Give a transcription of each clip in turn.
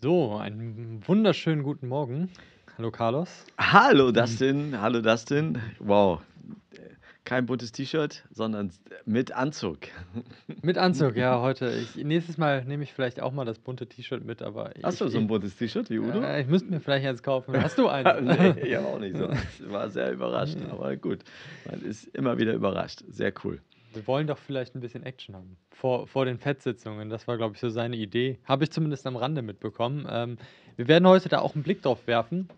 So, einen wunderschönen guten Morgen. Hallo Carlos. Hallo Dustin, mhm. hallo Dustin. Wow, kein buntes T-Shirt, sondern mit Anzug. Mit Anzug, ja, heute. Ich, nächstes Mal nehme ich vielleicht auch mal das bunte T-Shirt mit, aber. Ich, Hast du so ein buntes T-Shirt wie Udo? Äh, ich müsste mir vielleicht eins kaufen. Hast du eins? nee, ich auch nicht so. Ich war sehr überrascht, aber gut. Man ist immer wieder überrascht. Sehr cool wir wollen doch vielleicht ein bisschen Action haben. Vor, vor den Fettsitzungen, das war, glaube ich, so seine Idee. Habe ich zumindest am Rande mitbekommen. Ähm, wir werden heute da auch einen Blick drauf werfen.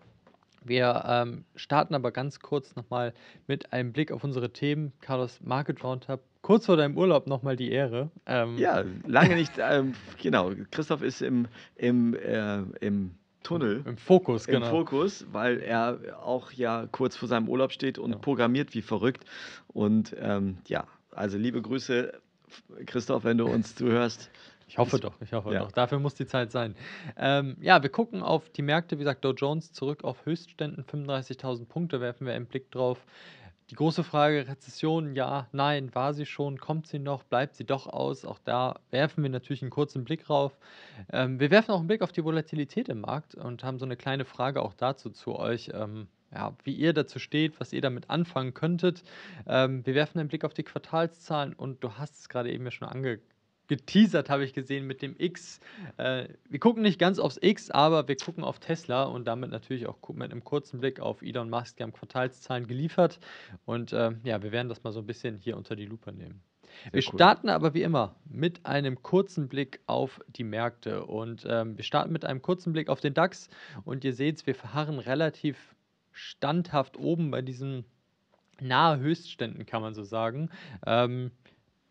Wir ähm, starten aber ganz kurz nochmal mit einem Blick auf unsere Themen. Carlos Market Roundup, kurz vor deinem Urlaub nochmal die Ehre. Ähm, ja, lange nicht, ähm, genau. Christoph ist im, im, äh, im Tunnel. Im Fokus, genau. Im Fokus, weil er auch ja kurz vor seinem Urlaub steht und ja. programmiert wie verrückt. Und ähm, ja, also liebe Grüße, Christoph, wenn du uns zuhörst. Ich hoffe doch, ich hoffe ja. doch. Dafür muss die Zeit sein. Ähm, ja, wir gucken auf die Märkte. Wie sagt Dow Jones zurück auf Höchstständen, 35.000 Punkte, werfen wir einen Blick drauf. Die große Frage, Rezession, ja, nein, war sie schon, kommt sie noch, bleibt sie doch aus? Auch da werfen wir natürlich einen kurzen Blick drauf. Ähm, wir werfen auch einen Blick auf die Volatilität im Markt und haben so eine kleine Frage auch dazu zu euch. Ähm, ja, wie ihr dazu steht, was ihr damit anfangen könntet. Ähm, wir werfen einen Blick auf die Quartalszahlen und du hast es gerade eben ja schon angeteasert, habe ich gesehen, mit dem X. Äh, wir gucken nicht ganz aufs X, aber wir gucken auf Tesla und damit natürlich auch mit einem kurzen Blick auf Elon Musk. Die haben Quartalszahlen geliefert und äh, ja, wir werden das mal so ein bisschen hier unter die Lupe nehmen. Sehr wir cool. starten aber wie immer mit einem kurzen Blick auf die Märkte und ähm, wir starten mit einem kurzen Blick auf den DAX und ihr seht, wir verharren relativ standhaft oben bei diesen nahe Höchstständen, kann man so sagen. Ähm,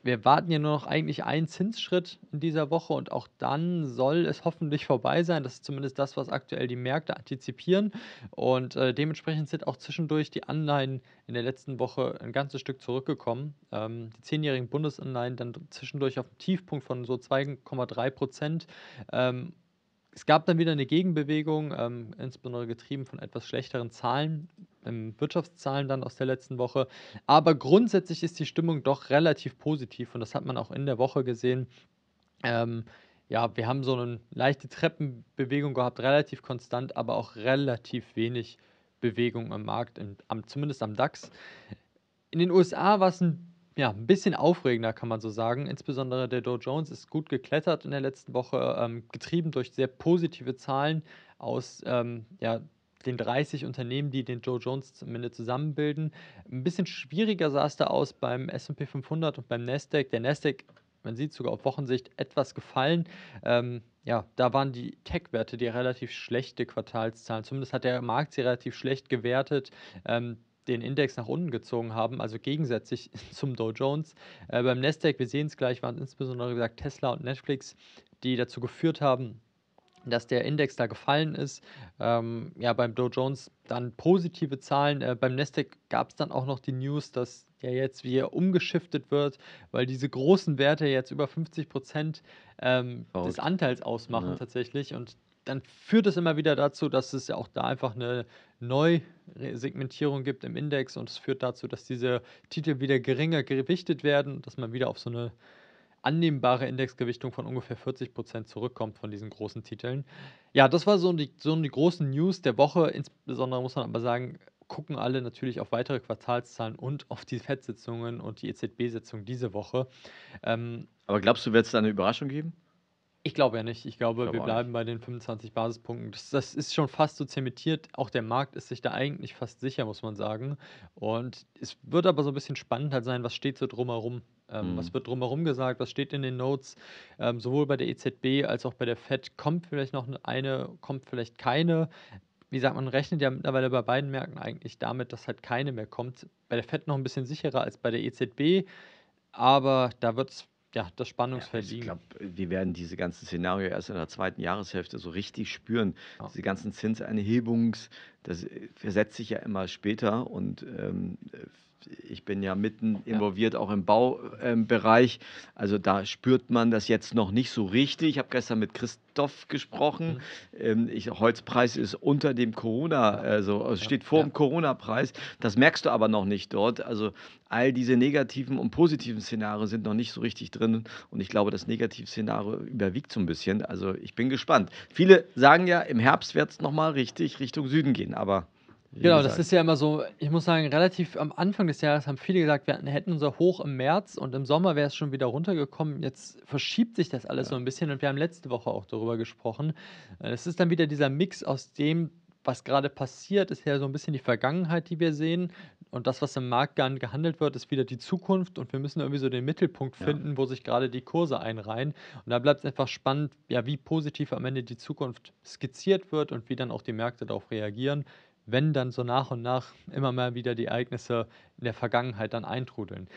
wir warten ja nur noch eigentlich einen Zinsschritt in dieser Woche und auch dann soll es hoffentlich vorbei sein. Das ist zumindest das, was aktuell die Märkte antizipieren. Und äh, dementsprechend sind auch zwischendurch die Anleihen in der letzten Woche ein ganzes Stück zurückgekommen. Ähm, die zehnjährigen Bundesanleihen dann zwischendurch auf dem Tiefpunkt von so 2,3 Prozent. Ähm, es gab dann wieder eine Gegenbewegung, ähm, insbesondere getrieben von etwas schlechteren Zahlen, ähm, Wirtschaftszahlen dann aus der letzten Woche. Aber grundsätzlich ist die Stimmung doch relativ positiv und das hat man auch in der Woche gesehen. Ähm, ja, wir haben so eine leichte Treppenbewegung gehabt, relativ konstant, aber auch relativ wenig Bewegung am Markt, im, am, zumindest am DAX. In den USA war es ein ja, ein bisschen aufregender, kann man so sagen. Insbesondere der Dow Jones ist gut geklettert in der letzten Woche, ähm, getrieben durch sehr positive Zahlen aus ähm, ja, den 30 Unternehmen, die den Dow Jones am Ende zusammenbilden. Ein bisschen schwieriger sah es da aus beim SP 500 und beim Nasdaq. Der Nasdaq, man sieht sogar auf Wochensicht etwas gefallen. Ähm, ja, da waren die Tech-Werte die relativ schlechte Quartalszahlen. Zumindest hat der Markt sie relativ schlecht gewertet. Ähm, den Index nach unten gezogen haben, also gegensätzlich zum Dow Jones. Äh, beim Nasdaq, wir sehen es gleich, waren insbesondere gesagt Tesla und Netflix, die dazu geführt haben, dass der Index da gefallen ist. Ähm, ja, beim Dow Jones dann positive Zahlen. Äh, beim Nasdaq gab es dann auch noch die News, dass ja jetzt wieder umgeschiftet wird, weil diese großen Werte jetzt über 50 Prozent ähm, des Anteils ausmachen ja. tatsächlich. Und dann führt es immer wieder dazu, dass es ja auch da einfach eine Neusegmentierung gibt im Index und es führt dazu, dass diese Titel wieder geringer gewichtet werden, dass man wieder auf so eine annehmbare Indexgewichtung von ungefähr 40% Prozent zurückkommt von diesen großen Titeln. Ja, das war so die, so die großen News der Woche. Insbesondere muss man aber sagen, gucken alle natürlich auf weitere Quartalszahlen und auf die FED-Sitzungen und die EZB-Sitzung diese Woche. Ähm, aber glaubst du, wird es da eine Überraschung geben? Ich glaube ja nicht. Ich glaube, Ich wir bleiben nicht. bei den 25 Basispunkten. Das, das ist schon fast so zementiert. Auch der Markt ist sich da eigentlich fast sicher, muss man sagen. Und es wird aber so ein bisschen spannend halt sein, was steht so drumherum. Ähm, was mhm. wird drumherum gesagt, was steht in den Notes. Ähm, sowohl bei der EZB als auch bei der FED kommt vielleicht noch eine, kommt vielleicht keine. Wie sagt man, rechnet ja mittlerweile bei beiden Märkten eigentlich damit, dass halt keine mehr kommt. Bei der FED noch ein bisschen sicherer als bei der EZB. Aber da wird es ja, das Spannungsfeld ja, also Ich glaube, wir werden diese ganzen Szenario erst in der zweiten Jahreshälfte so richtig spüren. Ja. Diese ganzen Zinsanhebungs, das äh, versetzt sich ja immer später und ähm, ich bin ja mitten involviert auch im Baubereich. also da spürt man das jetzt noch nicht so richtig. Ich habe gestern mit Christoph gesprochen. Mhm. Ähm, ich, Holzpreis ist unter dem Corona, also, also steht vor ja. dem Corona-Preis. Das merkst du aber noch nicht dort. Also all diese negativen und positiven Szenarien sind noch nicht so richtig drin. Und ich glaube, das Negativszenario überwiegt so ein bisschen. Also ich bin gespannt. Viele sagen ja, im Herbst wird es nochmal richtig Richtung Süden gehen. Aber Genau, gesagt. das ist ja immer so, ich muss sagen, relativ am Anfang des Jahres haben viele gesagt, wir hätten unser Hoch im März und im Sommer wäre es schon wieder runtergekommen. Jetzt verschiebt sich das alles ja. so ein bisschen und wir haben letzte Woche auch darüber gesprochen. Äh, es ist dann wieder dieser Mix aus dem, was gerade passiert, ist ja so ein bisschen die Vergangenheit, die wir sehen. Und das, was im Markt gehandelt wird, ist wieder die Zukunft. Und wir müssen irgendwie so den Mittelpunkt finden, ja. wo sich gerade die Kurse einreihen. Und da bleibt es einfach spannend, ja, wie positiv am Ende die Zukunft skizziert wird und wie dann auch die Märkte darauf reagieren wenn dann so nach und nach immer mal wieder die Ereignisse in der Vergangenheit dann eintrudeln.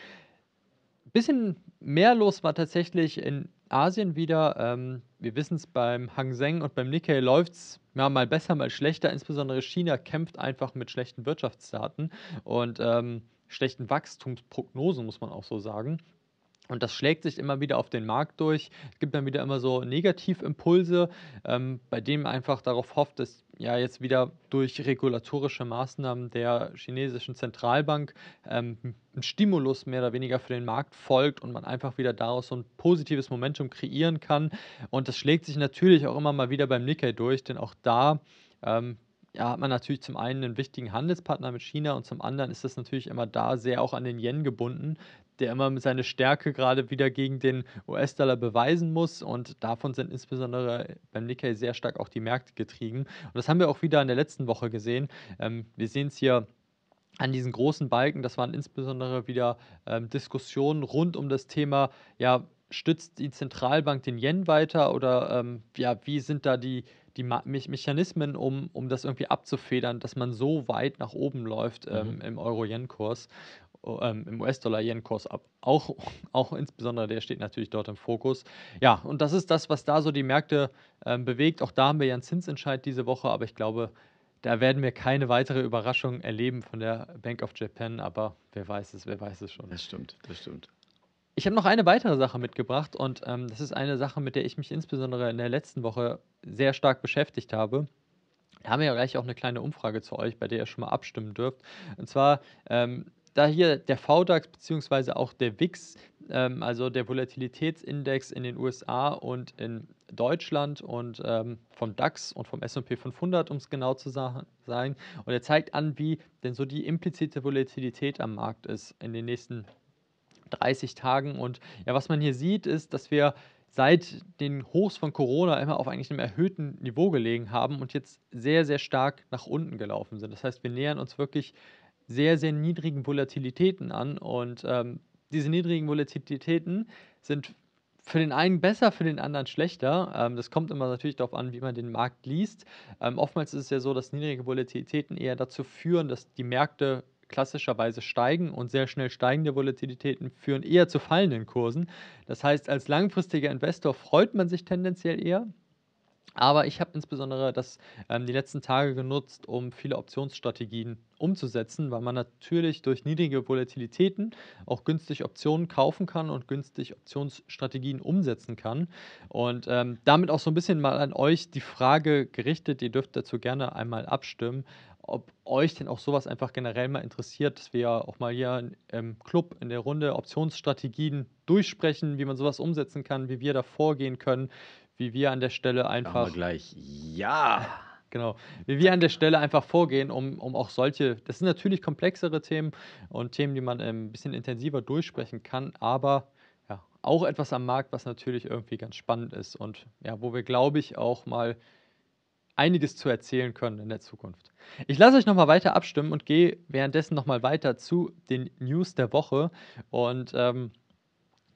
bisschen mehr los war tatsächlich in Asien wieder. Ähm, wir wissen es, beim Hang Seng und beim Nikkei läuft es ja, mal besser, mal schlechter. Insbesondere China kämpft einfach mit schlechten Wirtschaftsdaten und ähm, schlechten Wachstumsprognosen, muss man auch so sagen. Und das schlägt sich immer wieder auf den Markt durch. Es gibt dann wieder immer so Negativimpulse, ähm, bei denen man einfach darauf hofft, dass ja jetzt wieder durch regulatorische Maßnahmen der chinesischen Zentralbank ähm, ein Stimulus mehr oder weniger für den Markt folgt und man einfach wieder daraus so ein positives Momentum kreieren kann. Und das schlägt sich natürlich auch immer mal wieder beim Nikkei durch, denn auch da ähm, ja, hat man natürlich zum einen einen wichtigen Handelspartner mit China und zum anderen ist das natürlich immer da sehr auch an den Yen gebunden, der immer seine Stärke gerade wieder gegen den US-Dollar beweisen muss. Und davon sind insbesondere beim Nikkei sehr stark auch die Märkte getrieben. Und das haben wir auch wieder in der letzten Woche gesehen. Ähm, wir sehen es hier an diesen großen Balken. Das waren insbesondere wieder ähm, Diskussionen rund um das Thema, ja, stützt die Zentralbank den Yen weiter oder ähm, ja, wie sind da die, die Mechanismen, um, um das irgendwie abzufedern, dass man so weit nach oben läuft mhm. ähm, mhm. im Euro-Yen-Kurs ähm, im US-Dollar-Yen-Kurs ab. Auch, auch insbesondere der steht natürlich dort im Fokus. Ja, und das ist das, was da so die Märkte ähm, bewegt. Auch da haben wir ja einen Zinsentscheid diese Woche, aber ich glaube, da werden wir keine weitere Überraschung erleben von der Bank of Japan, aber wer weiß es, wer weiß es schon. Das stimmt, das stimmt. Ich habe noch eine weitere Sache mitgebracht und ähm, das ist eine Sache, mit der ich mich insbesondere in der letzten Woche sehr stark beschäftigt habe. Da haben wir ja gleich auch eine kleine Umfrage zu euch, bei der ihr schon mal abstimmen dürft. Und zwar ähm, da hier der VDAX bzw. auch der WIX, ähm, also der Volatilitätsindex in den USA und in Deutschland und ähm, vom DAX und vom SP 500, um es genau zu sagen. Und er zeigt an, wie denn so die implizite Volatilität am Markt ist in den nächsten 30 Tagen. Und ja, was man hier sieht, ist, dass wir seit den Hochs von Corona immer auf eigentlich einem erhöhten Niveau gelegen haben und jetzt sehr, sehr stark nach unten gelaufen sind. Das heißt, wir nähern uns wirklich sehr, sehr niedrigen Volatilitäten an. Und ähm, diese niedrigen Volatilitäten sind für den einen besser, für den anderen schlechter. Ähm, das kommt immer natürlich darauf an, wie man den Markt liest. Ähm, oftmals ist es ja so, dass niedrige Volatilitäten eher dazu führen, dass die Märkte klassischerweise steigen und sehr schnell steigende Volatilitäten führen eher zu fallenden Kursen. Das heißt, als langfristiger Investor freut man sich tendenziell eher, aber ich habe insbesondere das, ähm, die letzten Tage genutzt, um viele Optionsstrategien umzusetzen, weil man natürlich durch niedrige Volatilitäten auch günstig Optionen kaufen kann und günstig Optionsstrategien umsetzen kann. Und ähm, damit auch so ein bisschen mal an euch die Frage gerichtet, ihr dürft dazu gerne einmal abstimmen, ob euch denn auch sowas einfach generell mal interessiert, dass wir auch mal hier im Club in der Runde Optionsstrategien durchsprechen, wie man sowas umsetzen kann, wie wir da vorgehen können, wie wir an der Stelle einfach. Aber gleich, ja! Genau. Wie wir an der Stelle einfach vorgehen, um, um auch solche, das sind natürlich komplexere Themen und Themen, die man ähm, ein bisschen intensiver durchsprechen kann, aber ja, auch etwas am Markt, was natürlich irgendwie ganz spannend ist und ja, wo wir, glaube ich, auch mal einiges zu erzählen können in der Zukunft. Ich lasse euch nochmal weiter abstimmen und gehe währenddessen nochmal weiter zu den News der Woche. Und ähm,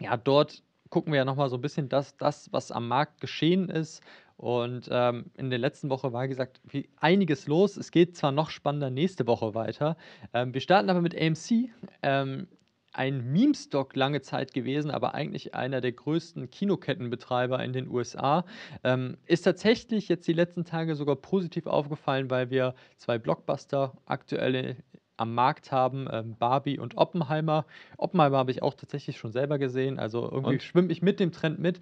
ja, dort gucken wir ja nochmal so ein bisschen das, das, was am Markt geschehen ist. Und ähm, in der letzten Woche war gesagt, wie einiges los. Es geht zwar noch spannender nächste Woche weiter. Ähm, wir starten aber mit AMC. Ähm, ein Meme-Stock lange Zeit gewesen, aber eigentlich einer der größten Kinokettenbetreiber in den USA. Ähm, ist tatsächlich jetzt die letzten Tage sogar positiv aufgefallen, weil wir zwei Blockbuster aktuell am Markt haben, ähm, Barbie und Oppenheimer. Oppenheimer habe ich auch tatsächlich schon selber gesehen, also irgendwie schwimme ich mit dem Trend mit.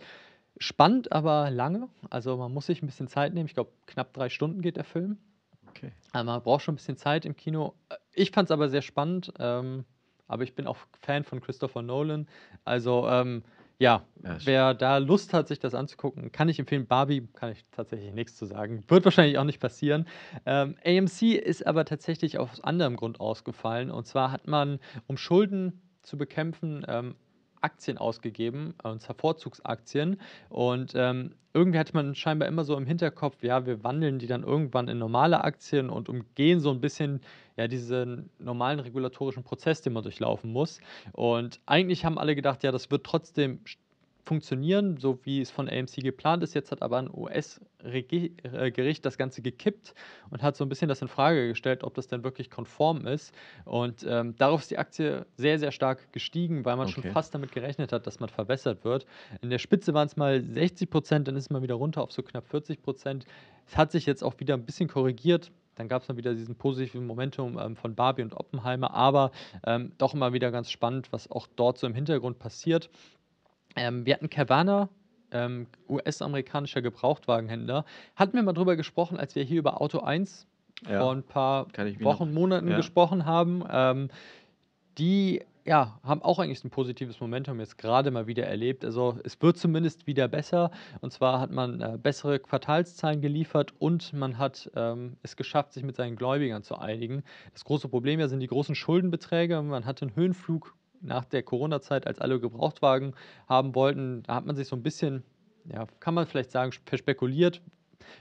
Spannend, aber lange. Also man muss sich ein bisschen Zeit nehmen. Ich glaube, knapp drei Stunden geht der Film. Okay. Also man braucht schon ein bisschen Zeit im Kino. Äh, ich fand es aber sehr spannend. Ähm, aber ich bin auch Fan von Christopher Nolan. Also ähm, ja, ja wer da Lust hat, sich das anzugucken, kann ich empfehlen. Barbie kann ich tatsächlich nichts zu sagen. Wird wahrscheinlich auch nicht passieren. Ähm, AMC ist aber tatsächlich aus anderem Grund ausgefallen. Und zwar hat man, um Schulden zu bekämpfen, ähm, Aktien ausgegeben, äh, und zwar Vorzugsaktien. Und ähm, irgendwie hatte man scheinbar immer so im Hinterkopf, ja, wir wandeln die dann irgendwann in normale Aktien und umgehen so ein bisschen ja, diesen normalen regulatorischen Prozess, den man durchlaufen muss. Und eigentlich haben alle gedacht, ja, das wird trotzdem funktionieren, so wie es von AMC geplant ist. Jetzt hat aber ein US-Gericht äh, das Ganze gekippt und hat so ein bisschen das in Frage gestellt, ob das denn wirklich konform ist. Und ähm, darauf ist die Aktie sehr, sehr stark gestiegen, weil man okay. schon fast damit gerechnet hat, dass man verbessert wird. In der Spitze waren es mal 60 Prozent, dann ist man wieder runter auf so knapp 40 Prozent. Es hat sich jetzt auch wieder ein bisschen korrigiert. Dann gab es mal wieder diesen positiven Momentum ähm, von Barbie und Oppenheimer, aber ähm, doch immer wieder ganz spannend, was auch dort so im Hintergrund passiert. Ähm, wir hatten Cavana, ähm, US-amerikanischer Gebrauchtwagenhändler. Hatten wir mal drüber gesprochen, als wir hier über Auto 1 ja, vor ein paar Wochen, noch, Monaten ja. gesprochen haben. Ähm, die ja, haben auch eigentlich ein positives Momentum jetzt gerade mal wieder erlebt. Also es wird zumindest wieder besser. Und zwar hat man äh, bessere Quartalszahlen geliefert und man hat ähm, es geschafft, sich mit seinen Gläubigern zu einigen. Das große Problem ja sind die großen Schuldenbeträge. Man hat einen Höhenflug nach der Corona-Zeit, als alle Gebrauchtwagen haben wollten, da hat man sich so ein bisschen, ja, kann man vielleicht sagen, verspekuliert,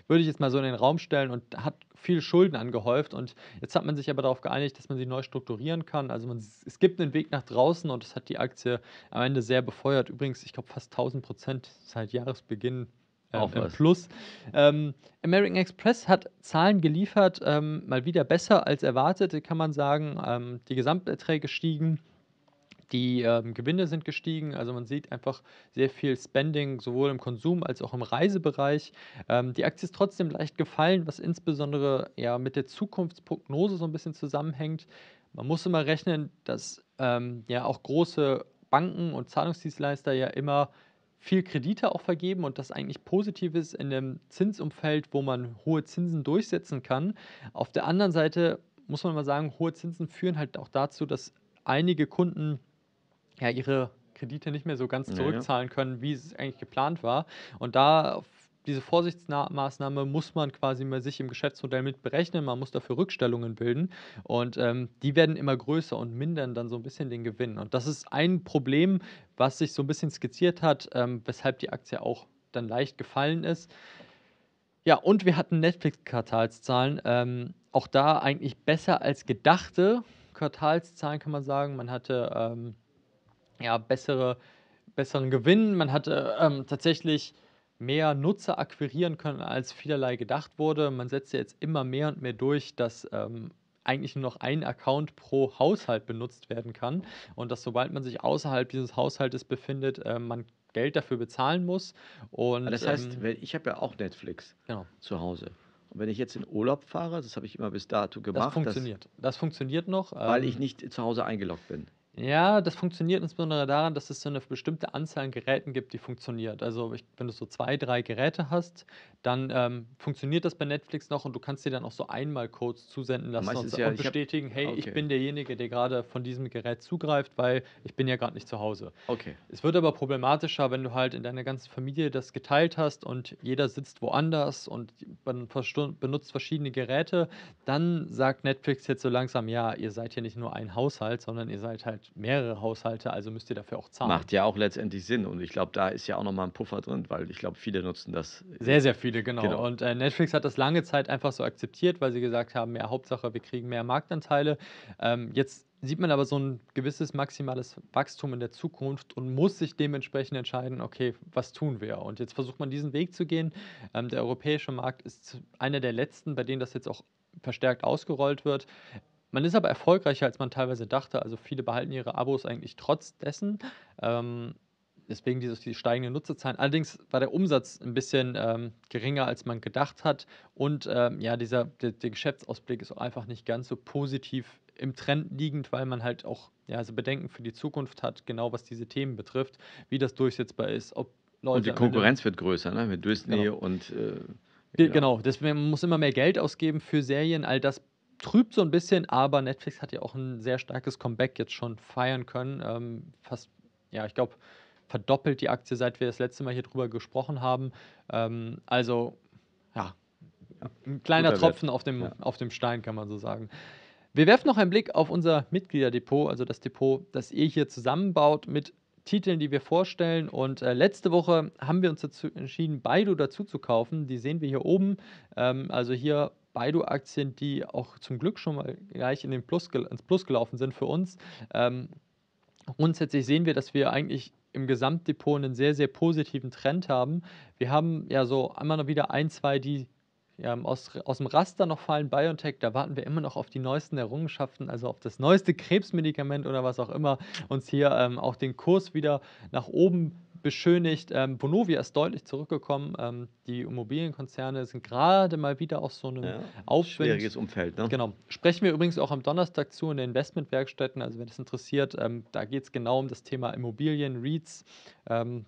würde ich jetzt mal so in den Raum stellen und hat viel Schulden angehäuft. Und jetzt hat man sich aber darauf geeinigt, dass man sie neu strukturieren kann. Also man, es gibt einen Weg nach draußen und das hat die Aktie am Ende sehr befeuert. Übrigens, ich glaube, fast 1000 Prozent seit Jahresbeginn. Ähm, Auch im Plus. Ähm, American Express hat Zahlen geliefert, ähm, mal wieder besser als erwartet, kann man sagen. Ähm, die Gesamterträge stiegen, die ähm, Gewinne sind gestiegen, also man sieht einfach sehr viel Spending sowohl im Konsum als auch im Reisebereich. Ähm, die Aktie ist trotzdem leicht gefallen, was insbesondere ja mit der Zukunftsprognose so ein bisschen zusammenhängt. Man muss immer rechnen, dass ähm, ja auch große Banken und Zahlungsdienstleister ja immer viel Kredite auch vergeben und das eigentlich positiv ist in einem Zinsumfeld, wo man hohe Zinsen durchsetzen kann. Auf der anderen Seite muss man mal sagen, hohe Zinsen führen halt auch dazu, dass einige Kunden ja, ihre Kredite nicht mehr so ganz zurückzahlen können, wie es eigentlich geplant war. Und da diese Vorsichtsmaßnahme muss man quasi mal sich im Geschäftsmodell mit berechnen. Man muss dafür Rückstellungen bilden und ähm, die werden immer größer und mindern dann so ein bisschen den Gewinn. Und das ist ein Problem, was sich so ein bisschen skizziert hat, ähm, weshalb die Aktie auch dann leicht gefallen ist. Ja, und wir hatten Netflix-Quartalszahlen. Ähm, auch da eigentlich besser als gedachte Quartalszahlen, kann man sagen. Man hatte ähm, ja, bessere, besseren Gewinn. Man hatte äh, ähm, tatsächlich mehr Nutzer akquirieren können, als vielerlei gedacht wurde. Man setzt jetzt immer mehr und mehr durch, dass ähm, eigentlich nur noch ein Account pro Haushalt benutzt werden kann und dass sobald man sich außerhalb dieses Haushaltes befindet, äh, man Geld dafür bezahlen muss. Und, das heißt, ähm, ich habe ja auch Netflix genau. zu Hause. Und wenn ich jetzt in Urlaub fahre, das habe ich immer bis dato gemacht. Das funktioniert. Das, das funktioniert noch. Weil ähm, ich nicht zu Hause eingeloggt bin. Ja, das funktioniert insbesondere daran, dass es so eine bestimmte Anzahl an Geräten gibt, die funktioniert. Also ich, wenn du so zwei, drei Geräte hast, dann ähm, funktioniert das bei Netflix noch und du kannst dir dann auch so einmal Codes zusenden lassen und, ja, und ich hab- bestätigen, hey, ich bin derjenige, der gerade von diesem Gerät zugreift, weil ich bin ja gerade nicht zu Hause. Okay. Es wird aber problematischer, wenn du halt in deiner ganzen Familie das geteilt hast und jeder sitzt woanders und man benutzt verschiedene Geräte, dann sagt Netflix jetzt so langsam, ja, ihr seid hier nicht nur ein Haushalt, sondern ihr seid halt halt mehrere Haushalte, also müsst ihr dafür auch zahlen. Macht ja auch letztendlich Sinn und ich glaube, da ist ja auch nochmal ein Puffer drin, weil ich glaube, viele nutzen das. Äh, sehr, sehr viele, genau. genau. Und äh, Netflix hat das lange Zeit einfach so akzeptiert, weil sie gesagt haben, ja, Hauptsache, wir kriegen mehr Marktanteile. Ähm, jetzt sieht man aber so ein gewisses maximales Wachstum in der Zukunft und muss sich dementsprechend entscheiden, okay, was tun wir? Und jetzt versucht man diesen Weg zu gehen. Ähm, der europäische Markt ist einer der letzten, bei denen das jetzt auch verstärkt ausgerollt wird. Man ist aber erfolgreicher, als man teilweise dachte. Also viele behalten ihre Abos eigentlich trotz dessen. Ähm, deswegen diese die steigenden Nutzerzahlen. Allerdings war der Umsatz ein bisschen ähm, geringer, als man gedacht hat. Und ähm, ja, dieser, der, der, Geschäftsausblick ist einfach nicht ganz so positiv im Trend liegend, weil man halt auch ja, also Bedenken für die Zukunft hat, genau was diese Themen betrifft, wie das durchsetzbar ist. Ob Leute und die Konkurrenz wird größer ne? mit Disney genau. und. Äh, genau. genau, deswegen man muss immer mehr Geld ausgeben für Serien. All das trübt so ein bisschen, aber Netflix hat ja auch ein sehr starkes Comeback jetzt schon feiern können. Ähm, fast, ja, ich glaube, verdoppelt die Aktie, seit wir das letzte Mal hier drüber gesprochen haben. Ähm, also, ja, ein kleiner Tropfen auf dem, ja. auf dem Stein, kann man so sagen. Wir werfen noch einen Blick auf unser Mitgliederdepot, also das Depot, das ihr hier zusammenbaut mit Titeln, die wir vorstellen. Und äh, letzte Woche haben wir uns dazu entschieden, Baidu dazu zu kaufen. Die sehen wir hier oben. Ähm, also hier Baidu-Aktien, die auch zum Glück schon mal gleich in den Plus, ins Plus gelaufen sind für uns. Ähm, grundsätzlich sehen wir, dass wir eigentlich im Gesamtdepot einen sehr, sehr positiven Trend haben. Wir haben ja so einmal noch wieder ein, zwei, die ja, aus, aus dem Raster noch fallen, BioNTech, da warten wir immer noch auf die neuesten Errungenschaften, also auf das neueste Krebsmedikament oder was auch immer, uns hier ähm, auch den Kurs wieder nach oben beschönigt. Ähm, Vonovia ist deutlich zurückgekommen. Ähm, die Immobilienkonzerne sind gerade mal wieder auf so einem ja, Aufschwung. Schwieriges Umfeld, ne? Genau. Sprechen wir übrigens auch am Donnerstag zu in den Investmentwerkstätten. Also, wenn es interessiert, ähm, da geht es genau um das Thema Immobilien, REITs. Ähm,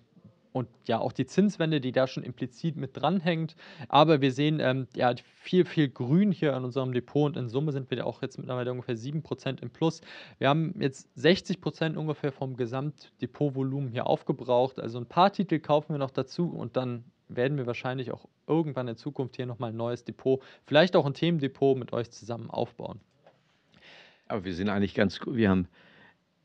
und ja auch die Zinswende, die da schon implizit mit dranhängt. Aber wir sehen ähm, ja viel, viel Grün hier an unserem Depot und in Summe sind wir auch jetzt mittlerweile ungefähr 7% im Plus. Wir haben jetzt 60% ungefähr vom Gesamtdepotvolumen hier aufgebraucht. Also ein paar Titel kaufen wir noch dazu und dann werden wir wahrscheinlich auch irgendwann in Zukunft hier nochmal ein neues Depot, vielleicht auch ein Themendepot mit euch zusammen aufbauen. Aber wir sind eigentlich ganz gut. Wir haben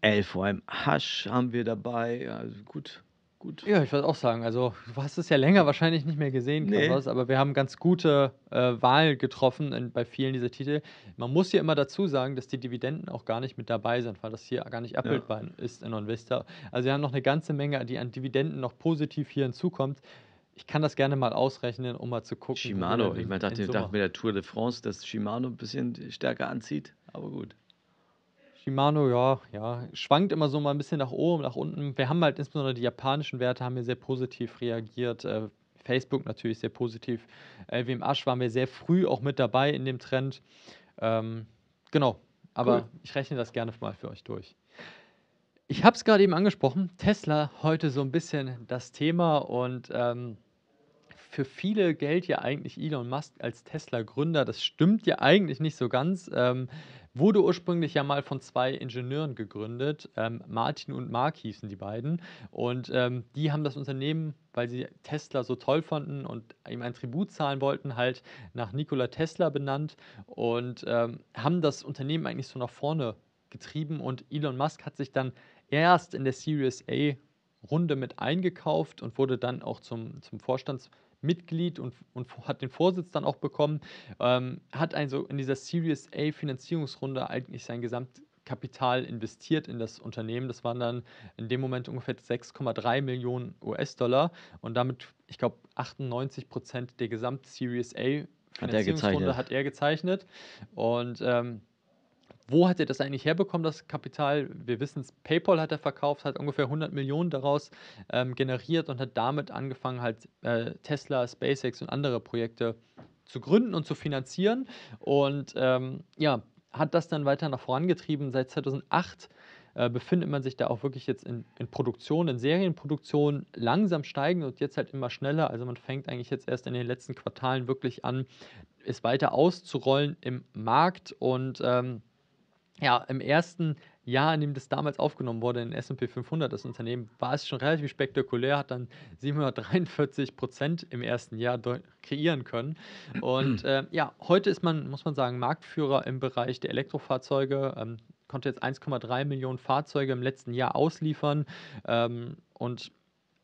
LVM Hasch haben wir dabei. Also gut, gut. Ja, ich würde auch sagen, also du hast es ja länger wahrscheinlich nicht mehr gesehen, nee. Carlos, aber wir haben ganz gute äh, Wahl getroffen in, bei vielen dieser Titel. Man muss hier immer dazu sagen, dass die Dividenden auch gar nicht mit dabei sind, weil das hier gar nicht abbildbar ja. ist in OnVista. Also wir haben noch eine ganze Menge, die an Dividenden noch positiv hier hinzukommt. Ich kann das gerne mal ausrechnen, um mal zu gucken. Shimano, ich meine, dachte, dachte mit der Tour de France, dass Shimano ein bisschen stärker anzieht, aber gut. Shimano, ja, ja, schwankt immer so mal ein bisschen nach oben, nach unten. Wir haben halt insbesondere die japanischen Werte haben wir sehr positiv reagiert. Äh, Facebook natürlich sehr positiv. LWM äh, Asch waren wir sehr früh auch mit dabei in dem Trend. Ähm, genau, aber cool. ich rechne das gerne mal für euch durch. Ich habe es gerade eben angesprochen, Tesla heute so ein bisschen das Thema und ähm, für viele gilt ja eigentlich Elon Musk als Tesla-Gründer. Das stimmt ja eigentlich nicht so ganz. Ähm, Wurde ursprünglich ja mal von zwei Ingenieuren gegründet. Ähm, Martin und Mark hießen die beiden. Und ähm, die haben das Unternehmen, weil sie Tesla so toll fanden und ihm ein Tribut zahlen wollten, halt nach Nikola Tesla benannt und ähm, haben das Unternehmen eigentlich so nach vorne getrieben. Und Elon Musk hat sich dann erst in der Series A Runde mit eingekauft und wurde dann auch zum, zum Vorstandsvorsitzenden Mitglied und, und hat den Vorsitz dann auch bekommen, ähm, hat also in dieser Series A Finanzierungsrunde eigentlich sein Gesamtkapital investiert in das Unternehmen. Das waren dann in dem Moment ungefähr 6,3 Millionen US-Dollar und damit, ich glaube, 98 Prozent der gesamt Series A Finanzierungsrunde hat er gezeichnet. Hat er gezeichnet. Und ähm, wo hat er das eigentlich herbekommen, das Kapital? Wir wissen es, PayPal hat er verkauft, hat ungefähr 100 Millionen daraus ähm, generiert und hat damit angefangen, halt äh, Tesla, SpaceX und andere Projekte zu gründen und zu finanzieren. Und ähm, ja, hat das dann weiter nach vorangetrieben. Seit 2008 äh, befindet man sich da auch wirklich jetzt in, in, Produktion, in Serienproduktion, langsam steigen und jetzt halt immer schneller. Also man fängt eigentlich jetzt erst in den letzten Quartalen wirklich an, es weiter auszurollen im Markt und ähm, ja, im ersten Jahr, in dem das damals aufgenommen wurde, in S&P 500, das Unternehmen, war es schon relativ spektakulär, hat dann 743 Prozent im ersten Jahr kreieren können. Und äh, ja, heute ist man, muss man sagen, Marktführer im Bereich der Elektrofahrzeuge, ähm, konnte jetzt 1,3 Millionen Fahrzeuge im letzten Jahr ausliefern ähm, und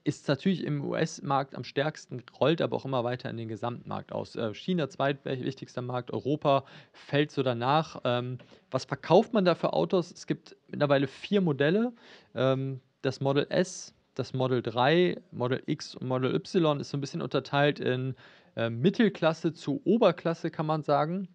ist natürlich im US-Markt am stärksten, rollt aber auch immer weiter in den Gesamtmarkt aus. Äh, China zweitwichtigster Markt, Europa fällt so danach. Ähm, was verkauft man da für Autos? Es gibt mittlerweile vier Modelle. Ähm, das Model S, das Model 3, Model X und Model Y ist so ein bisschen unterteilt in äh, Mittelklasse zu Oberklasse, kann man sagen.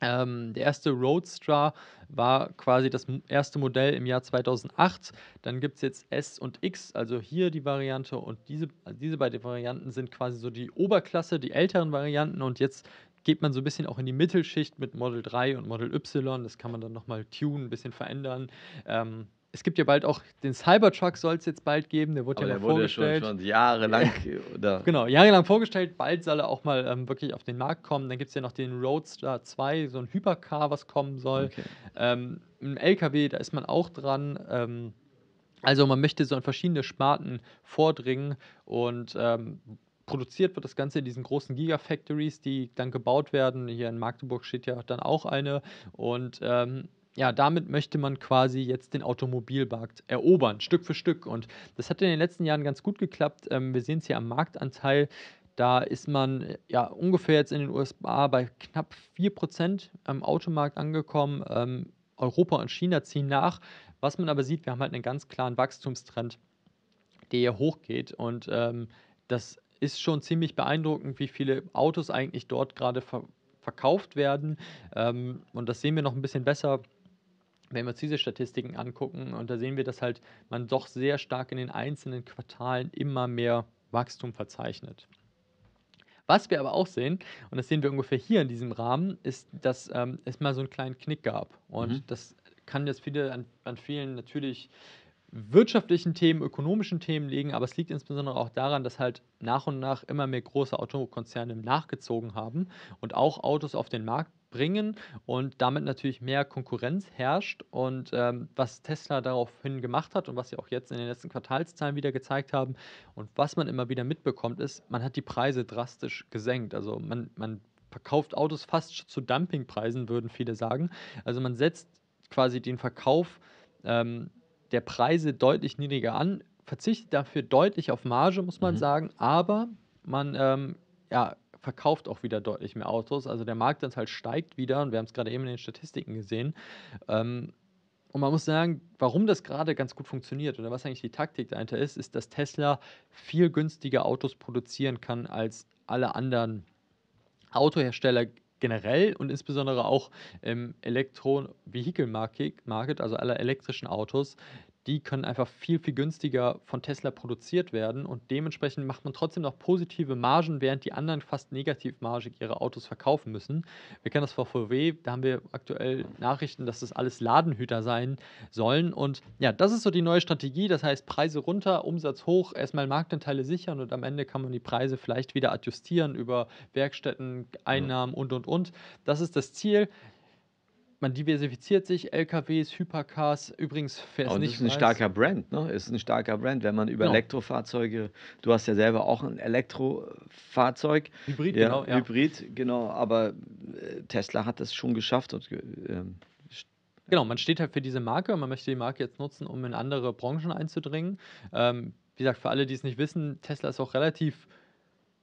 Ähm, der erste Roadster war quasi das erste Modell im Jahr 2008. Dann gibt es jetzt S und X, also hier die Variante und diese, diese beiden Varianten sind quasi so die Oberklasse, die älteren Varianten und jetzt geht man so ein bisschen auch in die Mittelschicht mit Model 3 und Model Y. Das kann man dann nochmal tunen, ein bisschen verändern. Ähm, es gibt ja bald auch den Cybertruck, soll es jetzt bald geben. Der wurde Aber ja der mal wurde vorgestellt. Schon, schon jahrelang. oder? Genau, jahrelang vorgestellt. Bald soll er auch mal ähm, wirklich auf den Markt kommen. Dann gibt es ja noch den Roadster 2, so ein Hypercar, was kommen soll. Okay. Ähm, ein LKW, da ist man auch dran. Ähm, also man möchte so an verschiedene Sparten vordringen und ähm, produziert wird das Ganze in diesen großen Gigafactories, die dann gebaut werden. Hier in Magdeburg steht ja dann auch eine und ähm, ja, damit möchte man quasi jetzt den Automobilmarkt erobern, Stück für Stück. Und das hat in den letzten Jahren ganz gut geklappt. Ähm, wir sehen es hier am Marktanteil. Da ist man äh, ja ungefähr jetzt in den USA bei knapp 4% am Automarkt angekommen. Ähm, Europa und China ziehen nach. Was man aber sieht, wir haben halt einen ganz klaren Wachstumstrend, der hier hochgeht. Und ähm, das ist schon ziemlich beeindruckend, wie viele Autos eigentlich dort gerade ver verkauft werden. Ähm, und das sehen wir noch ein bisschen besser wenn wir uns diese Statistiken angucken, und da sehen wir, dass halt man doch sehr stark in den einzelnen Quartalen immer mehr Wachstum verzeichnet. Was wir aber auch sehen, und das sehen wir ungefähr hier in diesem Rahmen, ist, dass ähm, es mal so einen kleinen Knick gab. Und mhm. das kann jetzt viele an, an vielen natürlich wirtschaftlichen Themen, ökonomischen Themen liegen, aber es liegt insbesondere auch daran, dass halt nach und nach immer mehr große Autokonzerne nachgezogen haben und auch Autos auf den Markt bringen und damit natürlich mehr Konkurrenz herrscht. Und ähm, was Tesla daraufhin gemacht hat und was sie auch jetzt in den letzten Quartalszahlen wieder gezeigt haben und was man immer wieder mitbekommt, ist, man hat die Preise drastisch gesenkt. Also man, man verkauft Autos fast zu Dumpingpreisen, würden viele sagen. Also man setzt quasi den Verkauf ähm, der Preise deutlich niedriger an, verzichtet dafür deutlich auf Marge, muss man mhm. sagen, aber man ähm, ja, verkauft auch wieder deutlich mehr Autos. Also der Marktanteil halt steigt wieder und wir haben es gerade eben in den Statistiken gesehen. Ähm, und man muss sagen, warum das gerade ganz gut funktioniert oder was eigentlich die Taktik dahinter ist, ist, dass Tesla viel günstiger Autos produzieren kann als alle anderen Autohersteller generell und insbesondere auch im Elektro-Vehicle-Market, also aller elektrischen Autos, die können einfach viel, viel günstiger von Tesla produziert werden und dementsprechend macht man trotzdem noch positive Margen, während die anderen fast negativmargig ihre Autos verkaufen müssen. Wir kennen das von VW, da haben wir aktuell Nachrichten, dass das alles Ladenhüter sein sollen und ja, das ist so die neue Strategie, das heißt Preise runter, Umsatz hoch, erstmal Marktanteile sichern und am Ende kann man die Preise vielleicht wieder adjustieren über Werkstätten, Einnahmen und und und. Das ist das Ziel man diversifiziert sich, LKWs, Hypercars, übrigens fährst nicht. Das ist ein weiß. starker Brand, ne? Ist ein starker Brand, wenn man über genau. Elektrofahrzeuge, du hast ja selber auch ein Elektrofahrzeug. Hybrid, ja, genau. Ja. Hybrid, genau, aber äh, Tesla hat es schon geschafft und äh, ähm, Genau, man steht halt für diese Marke und man möchte die Marke jetzt nutzen, um in andere Branchen einzudringen. Ähm, wie gesagt, für alle, die es nicht wissen, Tesla ist auch relativ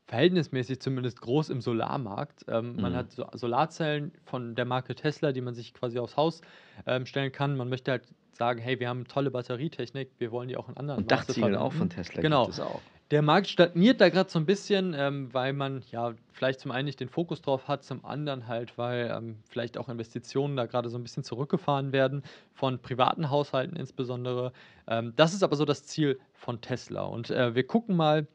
verhältnismäßig zumindest groß im Solarmarkt. Ähm, mhm. Man hat so Solarzellen von der Marke Tesla, die man sich quasi aufs Haus ähm, stellen kann. Man möchte halt sagen, hey, wir haben tolle Batterietechnik, wir wollen die auch in anderen Und Maße Dachziegel verwenden. auch von mhm. Tesla genau. gibt es auch. Der Markt stagniert da gerade so ein bisschen, ähm, weil man ja vielleicht zum einen nicht den Fokus drauf hat, zum anderen halt, weil ähm, vielleicht auch Investitionen da gerade so ein bisschen zurückgefahren werden, von privaten Haushalten insbesondere. Ähm, das ist aber so das Ziel von Tesla. Und äh, wir gucken mal,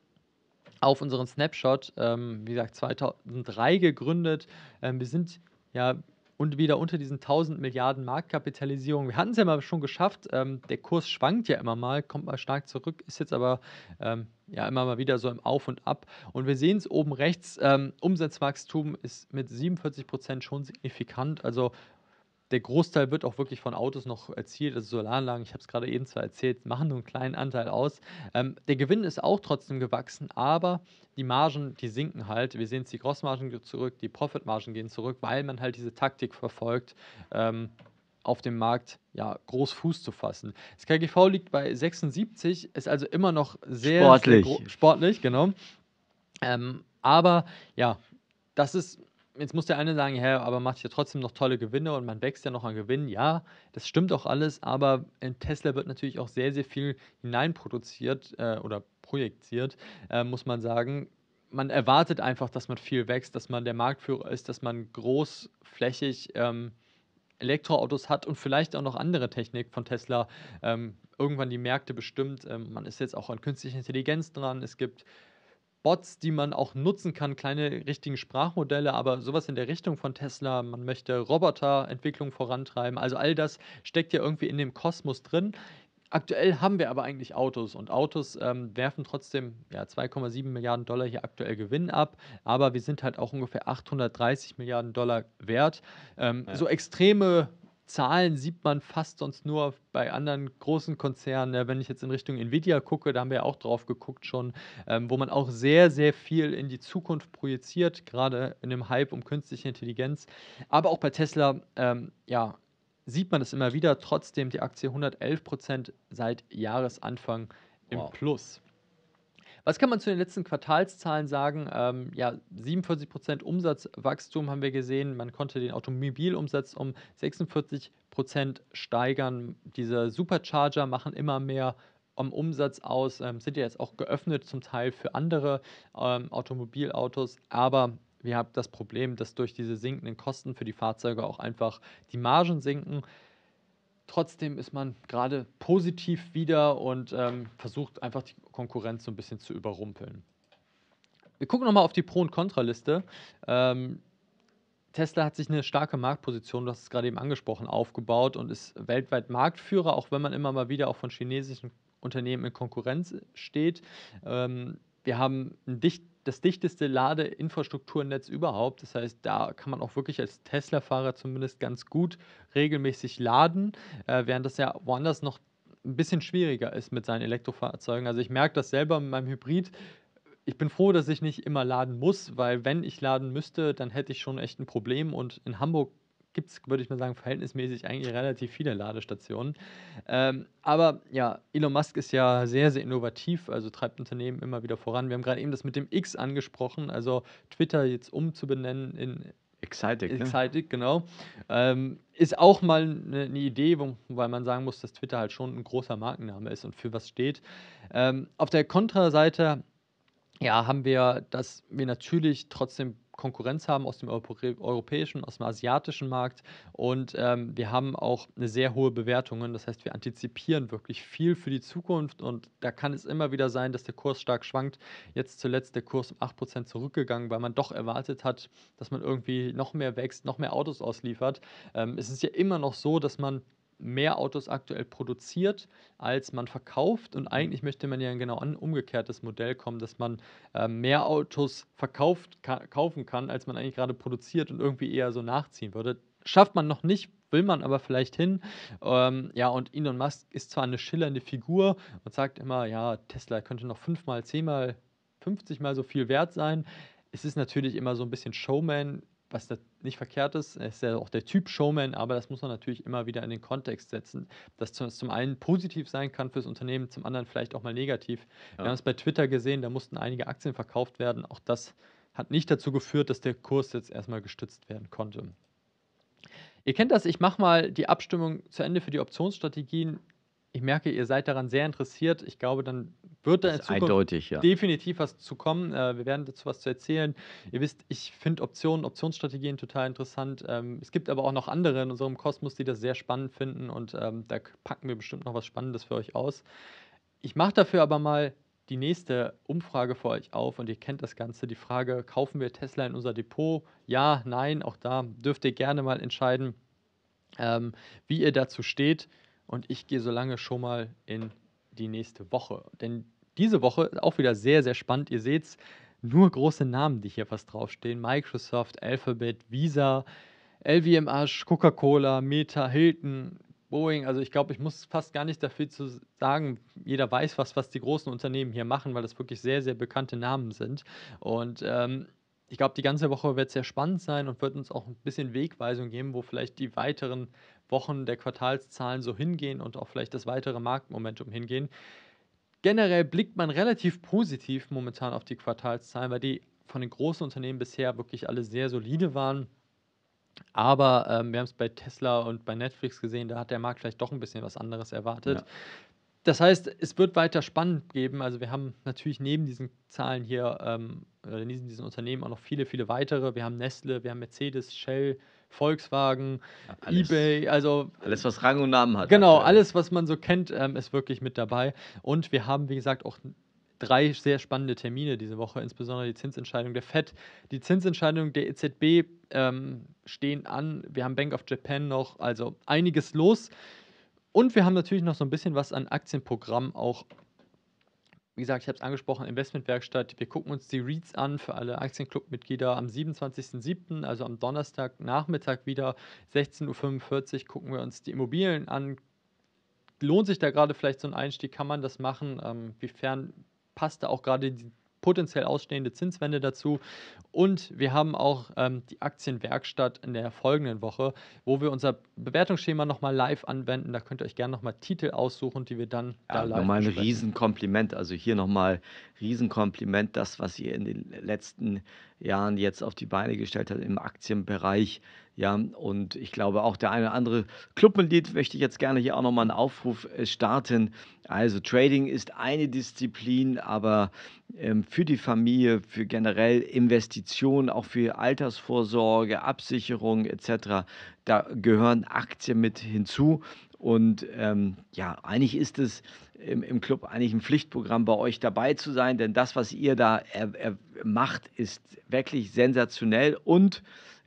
auf unseren Snapshot, ähm, wie gesagt, 2003 gegründet. Ähm, wir sind ja und wieder unter diesen 1000 Milliarden Marktkapitalisierung. Wir hatten es ja mal schon geschafft. Ähm, der Kurs schwankt ja immer mal, kommt mal stark zurück, ist jetzt aber ähm, ja immer mal wieder so im Auf und Ab. Und wir sehen es oben rechts, ähm, Umsatzwachstum ist mit 47 Prozent schon signifikant. Also der Großteil wird auch wirklich von Autos noch erzielt. Also Solaranlagen, ich habe es gerade eben zwar erzählt, machen nur einen kleinen Anteil aus. Ähm, der Gewinn ist auch trotzdem gewachsen, aber die Margen, die sinken halt. Wir sehen es, die Grossmargen gehen zurück, die Profitmargen gehen zurück, weil man halt diese Taktik verfolgt. Ähm, auf dem Markt ja, groß Fuß zu fassen. Das KGV liegt bei 76, ist also immer noch sehr sportlich, sehr sportlich genau. Ähm, aber ja, das ist jetzt muss der eine sagen, ja, aber macht ja trotzdem noch tolle Gewinne und man wächst ja noch an Gewinnen. Ja, das stimmt auch alles, aber in Tesla wird natürlich auch sehr, sehr viel hineinproduziert äh, oder projiziert, äh, muss man sagen. Man erwartet einfach, dass man viel wächst, dass man der Marktführer ist, dass man großflächig ähm, Elektroautos hat und vielleicht auch noch andere Technik von Tesla ähm, irgendwann die Märkte bestimmt. Ähm, man ist jetzt auch an künstlicher Intelligenz dran. Es gibt Bots, die man auch nutzen kann, kleine richtigen Sprachmodelle, aber sowas in der Richtung von Tesla. Man möchte Roboterentwicklung vorantreiben. Also all das steckt ja irgendwie in dem Kosmos drin. Aktuell haben wir aber eigentlich Autos und Autos ähm, werfen trotzdem ja, 2,7 Milliarden Dollar hier aktuell Gewinn ab, aber wir sind halt auch ungefähr 830 Milliarden Dollar wert. Ähm, ja. So extreme Zahlen sieht man fast sonst nur bei anderen großen Konzernen. Ne? Wenn ich jetzt in Richtung Nvidia gucke, da haben wir auch drauf geguckt schon, ähm, wo man auch sehr, sehr viel in die Zukunft projiziert, gerade in dem Hype um künstliche Intelligenz. Aber auch bei Tesla, ähm, ja, sieht man es immer wieder. Trotzdem die Aktie 111 Prozent seit Jahresanfang im wow. Plus. Was kann man zu den letzten Quartalszahlen sagen? Ähm, ja, 47 Umsatzwachstum haben wir gesehen. Man konnte den Automobilumsatz um 46 steigern. Diese Supercharger machen immer mehr am Umsatz aus, ähm, sind ja jetzt auch geöffnet zum Teil für andere ähm, Automobilautos, aber wir haben das Problem, dass durch diese sinkenden Kosten für die Fahrzeuge auch einfach die Margen sinken. Trotzdem ist man gerade positiv wieder und ähm, versucht einfach die Konkurrenz so ein bisschen zu überrumpeln. Wir gucken nochmal auf die Pro- und Kontraliste. Ähm, Tesla hat sich eine starke Marktposition, du hast es gerade eben angesprochen, aufgebaut und ist weltweit Marktführer, auch wenn man immer mal wieder auch von chinesischen Unternehmen in Konkurrenz steht. Ähm, wir haben ein dicht das dichteste Ladeinfrastrukturnetz überhaupt. Das heißt, da kann man auch wirklich als Tesla-Fahrer zumindest ganz gut regelmäßig laden, äh, während das ja woanders noch ein bisschen schwieriger ist mit seinen Elektrofahrzeugen. Also ich merke das selber mit meinem Hybrid. Ich bin froh, dass ich nicht immer laden muss, weil wenn ich laden müsste, dann hätte ich schon echt ein Problem. Und in Hamburg gibt es, würde ich mal sagen, verhältnismäßig eigentlich relativ viele Ladestationen. Ähm, aber ja, Elon Musk ist ja sehr, sehr innovativ, also treibt Unternehmen immer wieder voran. Wir haben gerade eben das mit dem X angesprochen, also Twitter jetzt umzubenennen in Excited, ne? Excited, ne? genau. Ähm, ist auch mal ne, eine ne Idee, wo, weil man sagen muss, dass Twitter halt schon ein großer Markenname ist und für was steht. Ähm, auf der Kontraseite ja, haben wir, dass wir natürlich trotzdem Konkurrenz haben aus dem europäischen, aus dem asiatischen Markt und ähm, wir haben auch eine sehr hohe Bewertungen. Das heißt, wir antizipieren wirklich viel für die Zukunft und da kann es immer wieder sein, dass der Kurs stark schwankt. Jetzt zuletzt der Kurs um 8% zurückgegangen, weil man doch erwartet hat, dass man irgendwie noch mehr wächst, noch mehr Autos ausliefert. Ähm, es ist ja immer noch so, dass man mehr Autos aktuell produziert, als man verkauft. Und eigentlich mhm. möchte man ja genau ein genau an umgekehrtes Modell kommen, dass man äh, mehr Autos verkauft, ka kaufen kann, als man eigentlich gerade produziert und irgendwie eher so nachziehen würde. Schafft man noch nicht, will man aber vielleicht hin. Ähm, ja, und Elon Musk ist zwar eine schillernde Figur und sagt immer, ja, Tesla könnte noch fünfmal, zehnmal, 50 mal so viel wert sein. Es ist natürlich immer so ein bisschen Showman was da nicht verkehrt ist, ist ja auch der Typ Showman, aber das muss man natürlich immer wieder in den Kontext setzen, dass das zum einen positiv sein kann fürs Unternehmen, zum anderen vielleicht auch mal negativ. Ja. Wir haben es bei Twitter gesehen, da mussten einige Aktien verkauft werden. Auch das hat nicht dazu geführt, dass der Kurs jetzt erstmal gestützt werden konnte. Ihr kennt das, ich mache mal die Abstimmung zu Ende für die Optionsstrategien. Ich merke, ihr seid daran sehr interessiert. Ich glaube, dann wird da in Zukunft eindeutig, ja. definitiv was zu kommen. Äh, wir werden dazu was zu erzählen. Ihr wisst, ich finde Optionen, Optionsstrategien total interessant. Ähm, es gibt aber auch noch andere in unserem Kosmos, die das sehr spannend finden und ähm, da packen wir bestimmt noch was Spannendes für euch aus. Ich mache dafür aber mal die nächste Umfrage für euch auf und ihr kennt das Ganze. Die Frage, kaufen wir Tesla in unser Depot? Ja, nein, auch da dürft ihr gerne mal entscheiden, ähm, wie ihr dazu steht. Und ich gehe so lange schon mal in die nächste Woche. Denn diese Woche ist auch wieder sehr, sehr spannend. Ihr seht es, nur große Namen, die hier fast draufstehen. Microsoft, Alphabet, Visa, LVMH, Coca-Cola, Meta, Hilton, Boeing. Also ich glaube, ich muss fast gar nicht dafür zu sagen. Jeder weiß was, was die großen Unternehmen hier machen, weil das wirklich sehr, sehr bekannte Namen sind. Und ähm, ich glaube, die ganze Woche wird sehr spannend sein und wird uns auch ein bisschen Wegweisung geben, wo vielleicht die weiteren Wochen der Quartalszahlen so hingehen und auch vielleicht das weitere Marktmomentum hingehen. Generell blickt man relativ positiv momentan auf die Quartalszahlen, weil die von den großen Unternehmen bisher wirklich alle sehr solide waren. Aber ähm, wir haben es bei Tesla und bei Netflix gesehen, da hat der Markt vielleicht doch ein bisschen was anderes erwartet. Ja das heißt, es wird weiter spannend geben. Also wir haben natürlich neben diesen Zahlen hier, ähm, in diesen, Unternehmen auch noch viele, viele weitere. Wir haben Nestle, wir haben Mercedes, Shell, Volkswagen, alles, eBay, also alles, was Rang und Namen hat. Genau, aktuell. alles, was man so kennt, ähm, ist wirklich mit dabei. Und wir haben, wie gesagt, auch drei sehr spannende Termine diese Woche, insbesondere die Zinsentscheidung der FED, die Zinsentscheidung der EZB ähm, stehen an. Wir haben Bank of Japan noch, also einiges los. Und wir haben natürlich noch so ein bisschen was an Aktienprogrammen auch. Wie gesagt, ich habe es angesprochen, Investmentwerkstatt. Wir gucken uns die REITs an für alle Aktienclubmitglieder am 27.07., also am Donnerstagnachmittag wieder, 16.45 Uhr, gucken wir uns die Immobilien an. Lohnt sich da gerade vielleicht so ein Einstieg? Kann man das machen? Ähm, wiefern passt da auch gerade die potenziell ausstehende Zinswende dazu. Und wir haben auch ähm, die Aktienwerkstatt in der folgenden Woche, wo wir unser Bewertungsschema nochmal live anwenden. Da könnt ihr euch gerne nochmal Titel aussuchen, die wir dann ja, da live Nochmal ein Riesenkompliment. Also hier nochmal Riesenkompliment, das, was ihr in den letzten Jahren jetzt auf die Beine gestellt habt im Aktienbereich ja, und ich glaube auch der eine oder andere Clubmitglied möchte ich jetzt gerne hier auch nochmal einen Aufruf äh, starten. Also Trading ist eine Disziplin, aber ähm, für die Familie, für generell Investitionen, auch für Altersvorsorge, Absicherung etc., da gehören Aktien mit hinzu. Und ähm, ja, eigentlich ist es im, im, Club eigentlich ein Pflichtprogramm, bei euch dabei zu sein, denn das, was ihr da er, er macht, ist wirklich sensationell und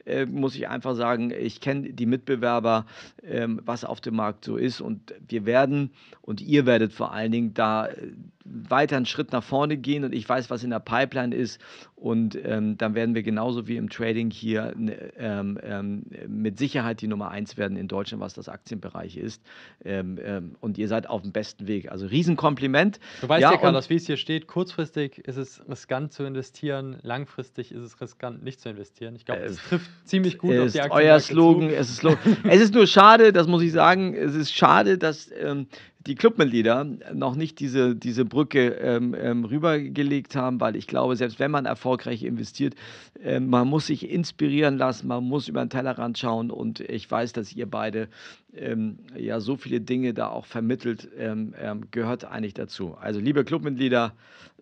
äh, muss ich einfach sagen, ich kenne die Mitbewerber, ähm, was auf dem Markt so ist. Und wir werden und ihr werdet vor allen Dingen da äh, weiter einen Schritt nach vorne gehen und ich weiß, was in der Pipeline ist. Und ähm, dann werden wir genauso wie im Trading hier ne, ähm, ähm, mit Sicherheit die Nummer eins werden in Deutschland, was das Aktienbereich ist. Ähm, ähm, und ihr seid auf dem besten Weg. Also Riesenkompliment. Du weißt ja, ja Carlos, wie es hier steht. Kurzfristig ist es riskant zu investieren, langfristig ist es riskant nicht zu investieren. Ich glaube, es äh, trifft ziemlich gut auf die Aktien. Euer Slogan, zu. es ist, es ist nur schade, das muss ich sagen, es ist schade, dass ähm, die Clubmitglieder noch nicht diese, diese Brücke ähm, ähm, rübergelegt haben, weil ich glaube, selbst wenn man erfolgreich investiert, äh, man muss sich inspirieren lassen, man muss über den Tellerrand schauen und ich weiß, dass ihr beide ähm, ja so viele Dinge da auch vermittelt, ähm, ähm, gehört eigentlich dazu. Also liebe Clubmitglieder,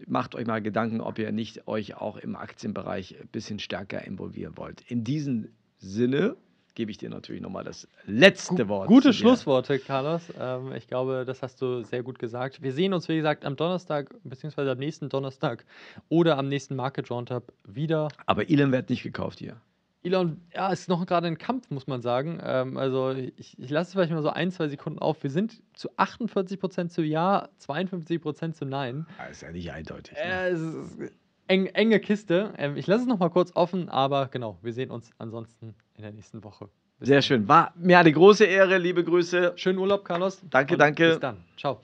macht euch mal Gedanken, ob ihr nicht euch auch im Aktienbereich ein bisschen stärker involvieren wollt. In diesem Sinne gebe ich dir natürlich nochmal das letzte Wort. Gute Schlussworte, Carlos. Ähm, ich glaube, das hast du sehr gut gesagt. Wir sehen uns, wie gesagt, am Donnerstag, beziehungsweise am nächsten Donnerstag oder am nächsten Market Roundup wieder. Aber Elon wird nicht gekauft hier. Elon, ja, ist noch gerade ein Kampf, muss man sagen. Ähm, also ich, ich lasse es vielleicht mal so ein, zwei Sekunden auf. Wir sind zu 48% zu Ja, 52% zu Nein. Das ah, ist ja nicht eindeutig. Ne? Äh, es ist, eng, enge Kiste. Ähm, ich lasse es nochmal kurz offen, aber genau, wir sehen uns ansonsten in der nächsten Woche. Bis Sehr dann. schön. War mir eine große Ehre. Liebe Grüße. Schönen Urlaub, Carlos. Danke, Und danke. Bis dann. Ciao.